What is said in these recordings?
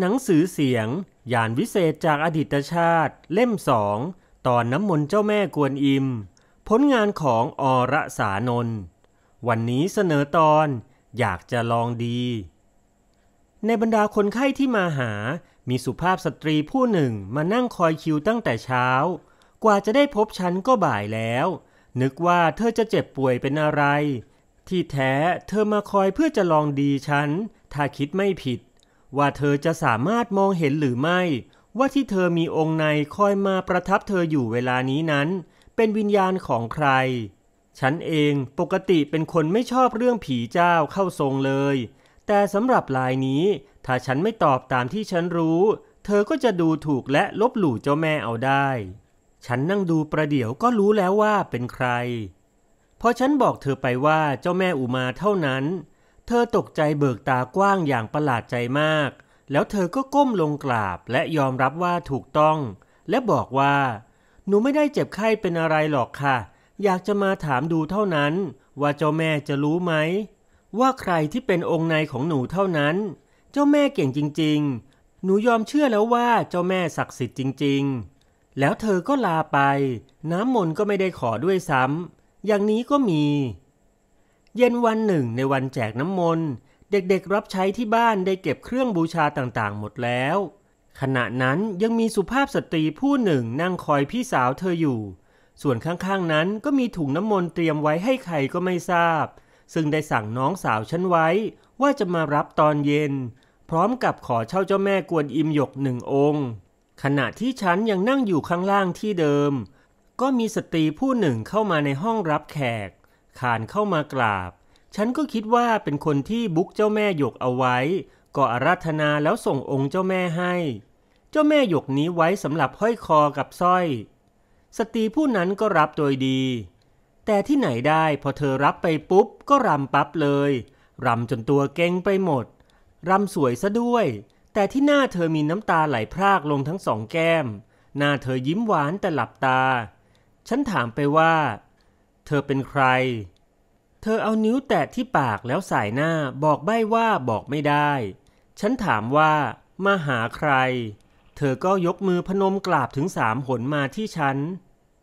หนังสือเสียงยานวิเศษจากอดีตชาติ เล่มสองตอนน้ำมนต์เจ้าแม่กวนอิม ผลงานของอรสานน วันนี้เสนอตอนอยากจะลองดี ในบรรดาคนไข้ที่มาหามีสุภาพสตรีผู้หนึ่งมานั่งคอยคิวตั้งแต่เช้า กว่าจะได้พบฉันก็บ่ายแล้ว นึกว่าเธอจะเจ็บป่วยเป็นอะไร ที่แท้เธอมาคอยเพื่อจะลองดีฉัน ถ้าคิดไม่ผิดว่าเธอจะสามารถมองเห็นหรือไม่ ว่าที่เธอมีองค์ในคอยมาประทับเธออยู่เวลานี้นั้น เป็นวิญญาณของใคร ฉันเองปกติเป็นคนไม่ชอบเรื่องผีเจ้าเข้าทรงเลย แต่สำหรับลายนี้ ถ้าฉันไม่ตอบตามที่ฉันรู้ เธอก็จะดูถูกและลบหลู่เจ้าแม่เอาได้ ฉันนั่งดูประเดี๋ยวก็รู้แล้วว่าเป็นใคร พอฉันบอกเธอไปว่าเจ้าแม่อุมาเท่านั้นเธอตกใจเบิกตากว้างอย่างประหลาดใจมาก แล้วเธอก็ก้มลงกราบและยอมรับว่าถูกต้อง และบอกว่า หนูไม่ได้เจ็บไข้เป็นอะไรหรอกค่ะ อยากจะมาถามดูเท่านั้น ว่าเจ้าแม่จะรู้ไหม ว่าใครที่เป็นองค์ในของหนูเท่านั้น เจ้าแม่เก่งจริงๆ หนูยอมเชื่อแล้วว่าเจ้าแม่ศักดิ์สิทธิ์จริงๆ แล้วเธอก็ลาไป น้ำมนต์ก็ไม่ได้ขอด้วยซ้ำอย่างนี้ก็มีเย็นวันหนึ่งในวันแจกน้ำมนต์เด็กๆรับใช้ที่บ้านได้เก็บเครื่องบูชาต่างๆ หมดแล้ว ขณะนั้นยังมีสุภาพสตรีผู้หนึ่งนั่งคอยพี่สาวเธออยู่ ส่วนข้างๆ นั้นก็มีถุงน้ำมนต์เตรียมไว้ให้ใครก็ไม่ทราบ ซึ่งได้สั่งน้องสาวฉันไว้ว่าจะมารับตอนเย็น พร้อมกับขอเช่าเจ้าแม่กวนอิมหยกหนึ่งองค์ ขณะที่ฉันยังนั่งอยู่ข้างล่างที่เดิม ก็มีสตรีผู้หนึ่งเข้ามาในห้องรับแขกขานเข้ามากราบ ฉันก็คิดว่าเป็นคนที่บุ๊กเจ้าแม่หยกเอาไว้ ก็อาราธนาแล้วส่งองค์เจ้าแม่ให้ เจ้าแม่หยกนี้ไว้สำหรับห้อยคอกับสร้อย สตรีผู้นั้นก็รับโดยดี แต่ที่ไหนได้พอเธอรับไปปุ๊บ ก็รำปั๊บเลย รำจนตัวเก่งไปหมด รำสวยซะด้วย แต่ที่หน้าเธอมีน้ำตาไหลพรากลงทั้งสองแก้ม หน้าเธอยิ้มหวานแต่หลับตา ฉันถามไปว่าเธอเป็นใคร เธอเอานิ้วแตะที่ปากแล้วสายหน้าบอกใบ้ว่าบอกไม่ได้ ฉันถามว่า มาหาใคร เธอก็ยกมือพนมกราบถึงสามหนมาที่ฉัน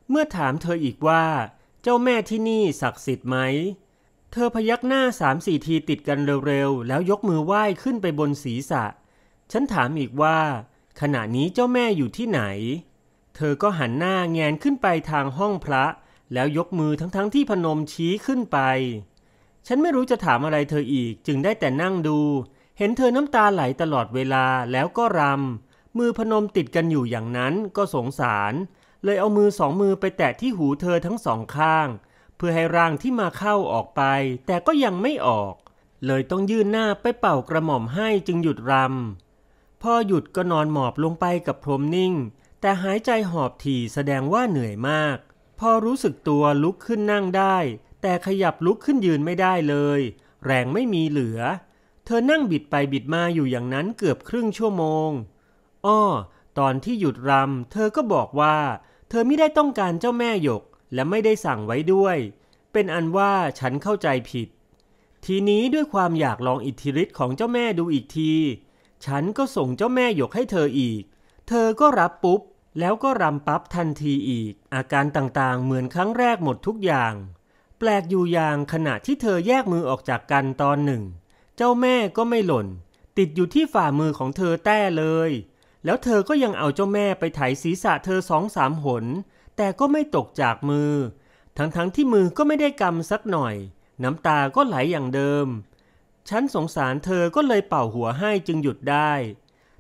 เมื่อถามเธออีกว่า เจ้าแม่ที่นี่ศักดิ์สิทธิ์ไหม เธอพยักหน้าสามสี่ทีติดกันเร็วๆ แล้วยกมือไหว้ขึ้นไปบนศีรษะ ฉันถามอีกว่า ขณะนี้เจ้าแม่อยู่ที่ไหน เธอก็หันหน้าแงนขึ้นไปทางห้องพระแล้วยกมือทั้งๆทที่พนมชี้ขึ้นไป ฉันไม่รู้จะถามอะไรเธออีก จึงได้แต่นั่งดู เห็นเธอน้ำตาไหลตลอดเวลาแล้วก็รำมือพนมติดกันอยู่อย่างนั้นก็สงสาร เลยเอามือสองมือไปแตะที่หูเธอทั้งสองข้าง เพื่อให้ร่างที่มาเข้าออกไป แต่ก็ยังไม่ออก เลยต้องยื่นหน้าไปเป่ากระหม่อมให้จึงหยุดรำพอหยุดก็นอนหมอบลงไปกับพรมนิ่ง แต่หายใจหอบถี่แสดงว่าเหนื่อยมากพอรู้สึกตัวลุกขึ้นนั่งได้ แต่ขยับลุกขึ้นยืนไม่ได้เลย แรงไม่มีเหลือ เธอนั่งบิดไปบิดมาอยู่อย่างนั้นเกือบครึ่งชั่วโมง อ้อ ตอนที่หยุดรำเธอก็บอกว่า เธอไม่ได้ต้องการเจ้าแม่หยกและไม่ได้สั่งไว้ด้วย เป็นอันว่าฉันเข้าใจผิด ทีนี้ด้วยความอยากลองอิทธิฤทธิ์ของเจ้าแม่ดูอีกทีฉันก็ส่งเจ้าแม่หยกให้เธออีก เธอก็รับปุ๊บแล้วก็รำปั๊บทันทีอีก อาการต่างๆเหมือนครั้งแรกหมดทุกอย่าง แปลกอยู่อย่างขณะที่เธอแยกมือออกจากกันตอนหนึ่ง เจ้าแม่ก็ไม่หล่น ติดอยู่ที่ฝ่ามือของเธอแต้เลย แล้วเธอก็ยังเอาเจ้าแม่ไปไถศีรษะเธอสองสามหน แต่ก็ไม่ตกจากมือทั้งๆทที่มือก็ไม่ได้กำสักหน่อย น้ำตาก็ไหลอย่างเดิมฉันสงสารเธอก็เลยเป่าหัวให้จึงหยุดได้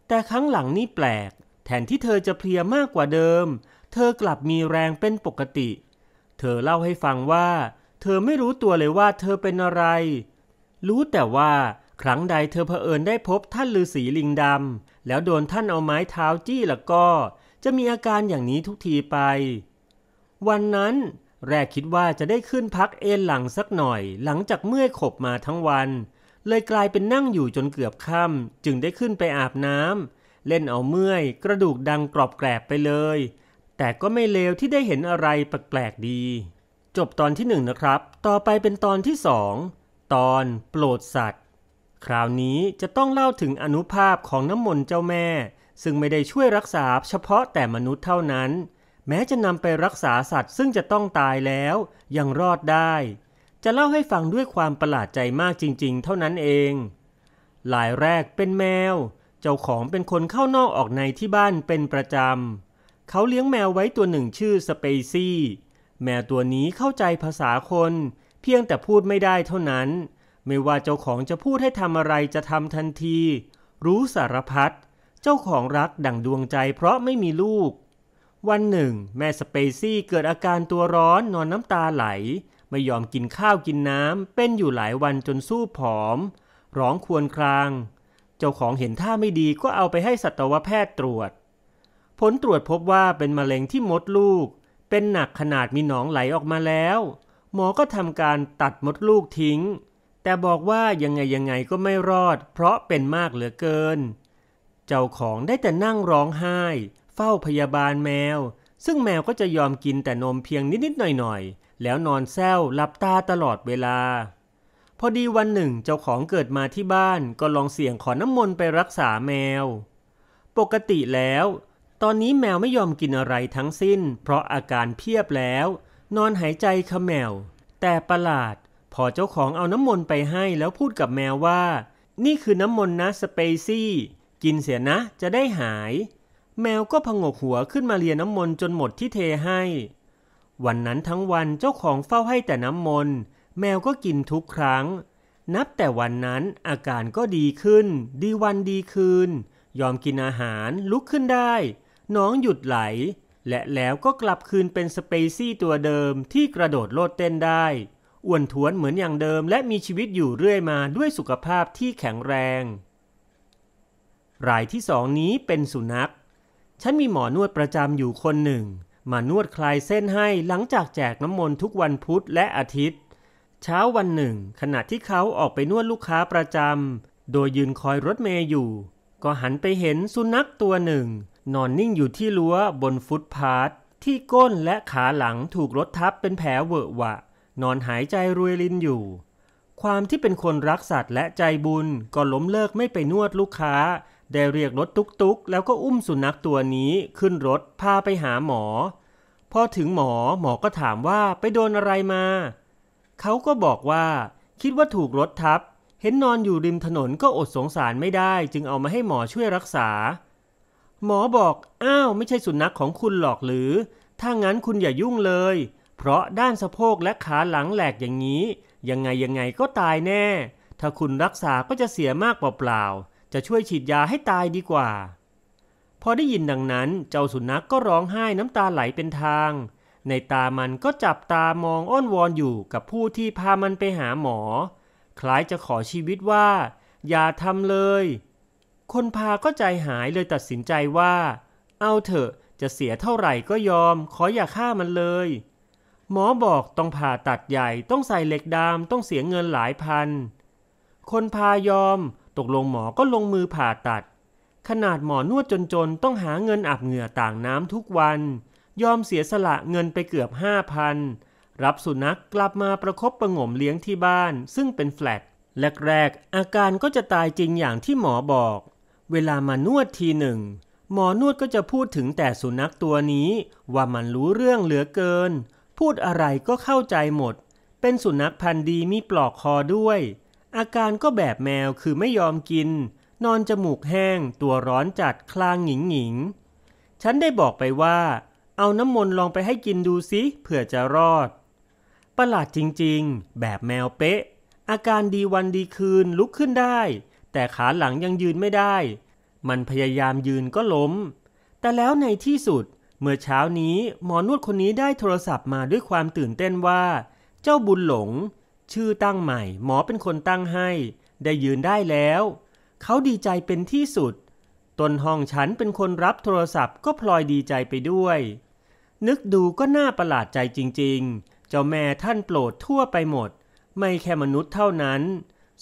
แต่ครั้งหลังนี่แปลกแทนที่เธอจะเพลียมากกว่าเดิม เธอกลับมีแรงเป็นปกติ เธอเล่าให้ฟังว่า เธอไม่รู้ตัวเลยว่าเธอเป็นอะไร รู้แต่ว่าครั้งใดเธอเผอิญได้พบท่านฤาษีลิงดำ แล้วโดนท่านเอาไม้เท้าจี้แล้วก็ จะมีอาการอย่างนี้ทุกทีไป วันนั้น แรกคิดว่าจะได้ขึ้นพักเอนหลังสักหน่อยหลังจากเมื่อยขบมาทั้งวัน เลยกลายเป็นนั่งอยู่จนเกือบค่ำจึงได้ขึ้นไปอาบน้ำเล่นเอาเมื่อยกระดูกดังกรอบแกรบไปเลย แต่ก็ไม่เลวที่ได้เห็นอะไรแปลกๆดี จบตอนที่หนึ่งนะครับ ต่อไปเป็นตอนที่สอง ตอนโปรดสัตว์คราวนี้จะต้องเล่าถึงอนุภาพของน้ำมนต์เจ้าแม่ ซึ่งไม่ได้ช่วยรักษาเฉพาะแต่มนุษย์เท่านั้น แม้จะนำไปรักษาสัตว์ ซึ่งจะต้องตายแล้ว ยังรอดได้ จะเล่าให้ฟังด้วยความประหลาดใจมากจริงๆ เท่านั้นเอง หลายแรกเป็นแมวเจ้าของเป็นคนเข้านอกออกในที่บ้านเป็นประจำ เขาเลี้ยงแมวไว้ตัวหนึ่งชื่อสเปซี่ แมวตัวนี้เข้าใจภาษาคน เพียงแต่พูดไม่ได้เท่านั้น ไม่ว่าเจ้าของจะพูดให้ทำอะไรจะทำทันที รู้สารพัด เจ้าของรักดั่งดวงใจเพราะไม่มีลูก วันหนึ่ง แม่สเปซี่เกิดอาการตัวร้อนนอนน้ำตาไหล ไม่ยอมกินข้าวกินน้ำเป็นอยู่หลายวันจนสู้ผอมร้องควรครางเจ้าของเห็นท่าไม่ดีก็เอาไปให้สัตวแพทย์ตรวจ ผลตรวจพบว่าเป็นมะเร็งที่มดลูก เป็นหนักขนาดมีหนองไหลออกมาแล้ว หมอก็ทำการตัดมดลูกทิ้ง แต่บอกว่ายังไงยังไงก็ไม่รอด เพราะเป็นมากเหลือเกิน เจ้าของได้แต่นั่งร้องไห้เฝ้าพยาบาลแมว ซึ่งแมวก็จะยอมกินแต่นมเพียงนิด ๆ หน่อย ๆ แล้วนอนแซวหลับตาตลอดเวลาพอดีวันหนึ่งเจ้าของเกิดมาที่บ้านก็ลองเสี่ยงขอน้ำมนต์ไปรักษาแมว ปกติแล้วตอนนี้แมวไม่ยอมกินอะไรทั้งสิ้นเพราะอาการเพียบแล้วนอนหายใจขมแมวแต่ประหลาดพอเจ้าของเอาน้ำมนต์ไปให้แล้วพูดกับแมวว่า นี่คือน้ำมนต์นะสเปซี่กินเสียนะจะได้หาย แมวก็พงกหัวขึ้นมาเรียน้ำมนต์จนหมดที่เทให้ วันนั้นทั้งวันเจ้าของเฝ้าให้แต่น้ำมนต์แมวก็กินทุกครั้ง นับแต่วันนั้นอาการก็ดีขึ้น ดีวันดีคืน ยอมกินอาหารลุกขึ้นได้ น้องหยุดไหล และแล้วก็กลับคืนเป็นสเปซี่ตัวเดิมที่กระโดดโลดเต้นได้ อ้วนท้วนเหมือนอย่างเดิมและมีชีวิตอยู่เรื่อยมาด้วยสุขภาพที่แข็งแรง รายที่สองนี้เป็นสุนัข ฉันมีหมอนวดประจำอยู่คนหนึ่ง มานวดคลายเส้นให้หลังจากแจกน้ำมนต์ทุกวันพุธและอาทิตย์เช้าวันหนึ่ง ขณะที่เขาออกไปนวดลูกค้าประจำโดยยืนคอยรถเมย์อยู่ ก็หันไปเห็นสุนัขตัวหนึ่ง นอนนิ่งอยู่ที่รั้วบนฟุตพาธที่ก้นและขาหลังถูกรถทับเป็นแผลเวอะหวะ นอนหายใจรวยรินอยู่ ความที่เป็นคนรักสัตว์และใจบุญก็ล้มเลิกไม่ไปนวดลูกค้า ได้เรียกรถตุกๆ แล้วก็อุ้มสุนัขตัวนี้ขึ้นรถพาไปหาหมอพอถึงหมอหมอก็ถามว่าไปโดนอะไรมาเขาก็บอกว่า คิดว่าถูกรถทับ เห็นนอนอยู่ริมถนนก็อดสงสารไม่ได้ จึงเอามาให้หมอช่วยรักษา หมอบอกอ้าวไม่ใช่สุนัขของคุณหรอกหรือ ถ้างั้นคุณอย่ายุ่งเลย เพราะด้านสะโพกและขาหลังแหลกอย่างนี้ ยังไงยังไงก็ตายแน่ ถ้าคุณรักษาก็จะเสียมากเปล่าๆ จะช่วยฉีดยาให้ตายดีกว่า พอได้ยินดังนั้น เจ้าสุนัขกก็ร้องไห้น้ำตาไหลเป็นทางในตา มันก็จับตามองอ้อนวอนอยู่กับผู้ที่พามันไปหาหมอ คล้ายจะขอชีวิตว่าอย่าทำเลย คนพาก็ใจหายเลยตัดสินใจว่า เอาเถอะ จะเสียเท่าไหร่ก็ยอมขออย่าฆ่ามันเลย หมอบอกต้องผ่าตัดใหญ่ต้องใส่เหล็กดามต้องเสียเงินหลายพัน คนพายอมตกลงหมอก็ลงมือผ่าตัด ขนาดหมอนวดจนๆต้องหาเงินอาบเหงื่อต่างน้ำทุกวันยอมเสียสละเงินไปเกือบห้าพัน รับสุนัขกลับมาประครบประงมเลี้ยงที่บ้าน ซึ่งเป็นแฟลต แรกๆอาการก็จะตายจริงอย่างที่หมอบอก เวลามานวดทีหนึ่ง หมอนวดก็จะพูดถึงแต่สุนัขตัวนี้ ว่ามันรู้เรื่องเหลือเกิน พูดอะไรก็เข้าใจหมด เป็นสุนัขพันธุ์ดีมีปลอกคอด้วย อาการก็แบบแมวคือไม่ยอมกิน นอนจมูกแห้งตัวร้อนจัดคลางหงิงหงิงฉันได้บอกไปว่าเอาน้ำมนต์ลองไปให้กินดูสิเผื่อจะรอด ประหลาดจริงๆ แบบแมวเป๊ะ อาการดีวันดีคืนลุกขึ้นได้ แต่ขาหลังยังยืนไม่ได้ มันพยายามยืนก็ล้ม แต่แล้วในที่สุด เมื่อเช้านี้หมอนวดคนนี้ได้โทรศัพท์มาด้วยความตื่นเต้นว่า เจ้าบุญหลง ชื่อตั้งใหม่หมอเป็นคนตั้งให้ ได้ยืนได้แล้ว เขาดีใจเป็นที่สุดต้นห้องฉันเป็นคนรับโทรศัพท์ก็พลอยดีใจไปด้วยนึกดูก็น่าประหลาดใจจริงๆ เจ้าแม่ท่านโปรดทั่วไปหมด ไม่แค่มนุษย์เท่านั้น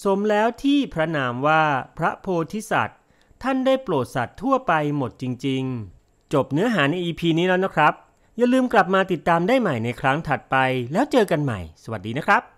สมแล้วที่พระนามว่าพระโพธิสัตว์ ท่านได้โปรดสัตว์ทั่วไปหมดจริงๆ จบเนื้อหาใน EP นี้แล้วนะครับ อย่าลืมกลับมาติดตามได้ใหม่ในครั้งถัดไป แล้วเจอกันใหม่สวัสดีนะครับ